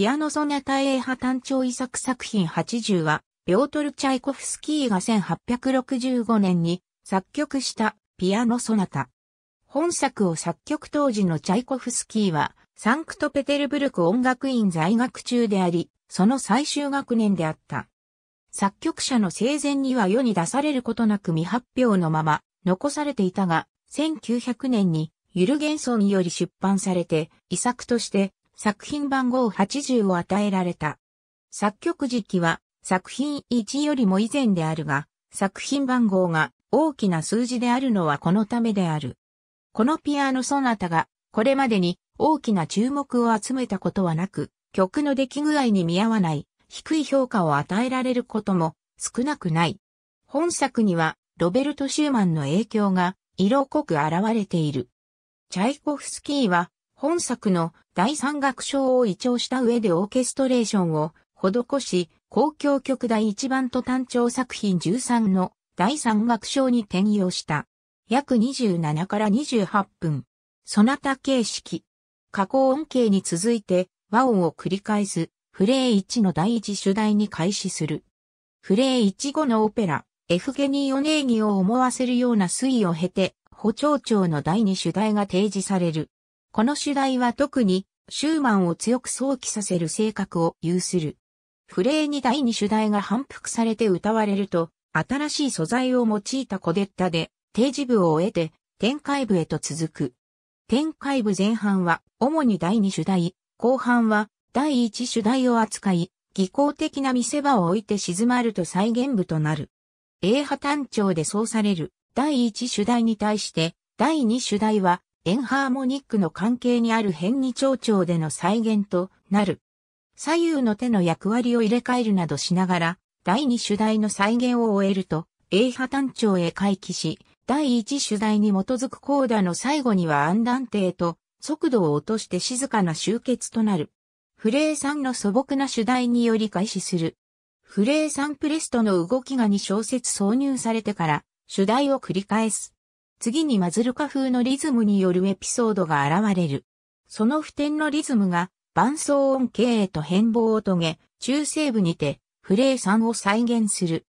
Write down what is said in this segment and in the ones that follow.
ピアノソナタ A 派単調遺作作品80は、ピョートル・チャイコフスキーが1865年に作曲したピアノソナタ。本作を作曲当時のチャイコフスキーは、サンクトペテルブルク音楽院在学中であり、その最終学年であった。作曲者の生前には世に出されることなく未発表のまま残されていたが、1900年にユルゲンソンより出版されて、遺作として作品番号80を与えられた。作曲時期は作品1よりも以前であるが、作品番号が大きな数字であるのはこのためである。このピアノソナタがこれまでに大きな注目を集めたことはなく、曲の出来具合に見合わない低い評価を与えられることも少なくない。本作にはロベルト・シューマンの影響が色濃く現れている。チャイコフスキーは本作の第三楽章を移調した上でオーケストレーションを施し、公共曲第一番と単調作品13の第三楽章に転用した。約27から28分。そなた形式。加工音形に続いて和音を繰り返すフレー1の第1主題に開始する。フレー1後のオペラ、エフゲニー・オネーギを思わせるような推移を経て、補聴長の第2主題が提示される。この主題は特にシューマンを強く想起させる性格を有する。フレーに第二主題が反復されて歌われると、新しい素材を用いたコデッタで、定時部を終えて、展開部へと続く。展開部前半は、主に第二主題、後半は、第一主題を扱い、技巧的な見せ場を置いて静まると再現部となる。A 波単調でそうされる、第一主題に対して、第二主題は、エンハーモニックの関係にある変に長調での再現となる。左右の手の役割を入れ替えるなどしながら、第二主題の再現を終えると、A 波単調へ回帰し、第一主題に基づくコーダの最後にはン断定と、速度を落として静かな終結となる。フレーさんの素朴な主題により開始する。フレーサンプレストの動きが2小節挿入されてから、主題を繰り返す。次にマズルカ風のリズムによるエピソードが現れる。その普天のリズムが伴奏音形へと変貌を遂げ、中西部にてフレー3を再現する。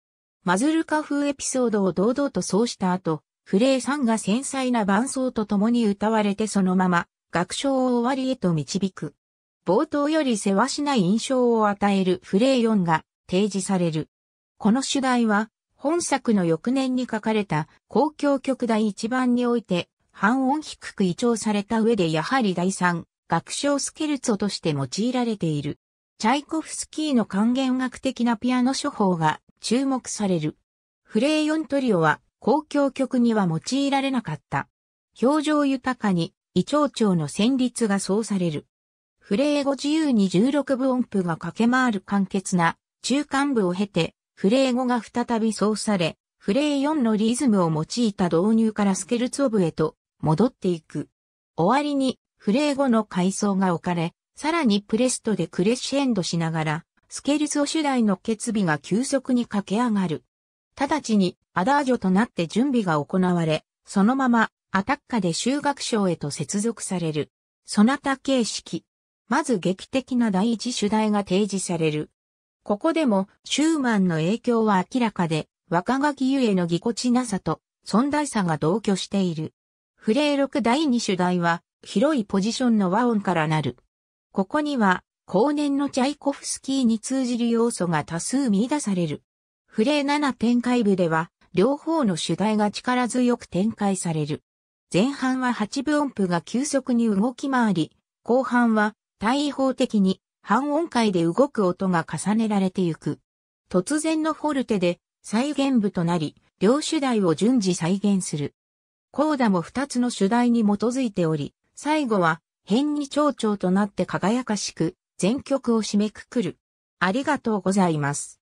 マズルカ風エピソードを堂々とそうした後、フレー3が繊細な伴奏と共に歌われてそのまま楽章を終わりへと導く。冒頭よりせわしない印象を与えるフレー4が提示される。この主題は本作の翌年に書かれた公共曲第一番において、半音低く移調された上でやはり第三楽章スケルツォとして用いられている。チャイコフスキーの還元楽的なピアノ処方が注目される。フレイヨントリオは公共曲には用いられなかった。表情豊かに、胃腸腸の旋律がそうされる。フレイ語自由に16分音符が駆け回る簡潔な中間部を経て、フレー5が再び操され、フレー4のリズムを用いた導入からスケルツオブへと戻っていく。終わりにフレー5の階層が置かれ、さらにプレストでクレッシェンドしながら、スケルツオ主題の決備が急速に駆け上がる。直ちにアダージョとなって準備が行われ、そのままアタッカで修学賞へと接続される。そなた形式。まず劇的な第一主題が提示される。ここでもシューマンの影響は明らかで、若垣ゆえのぎこちなさと存在さが同居している。フレー6第2主題は、広いポジションの和音からなる。ここには、後年のチャイコフスキーに通じる要素が多数見出される。フレー7展開部では、両方の主題が力強く展開される。前半は8分音符が急速に動き回り、後半は対位法的に半音階で動く音が重ねられてゆく。突然のフォルテで再現部となり、両主題を順次再現する。コーダも二つの主題に基づいており、最後は変に蝶々となって輝かしく、全曲を締めくくる。ありがとうございます。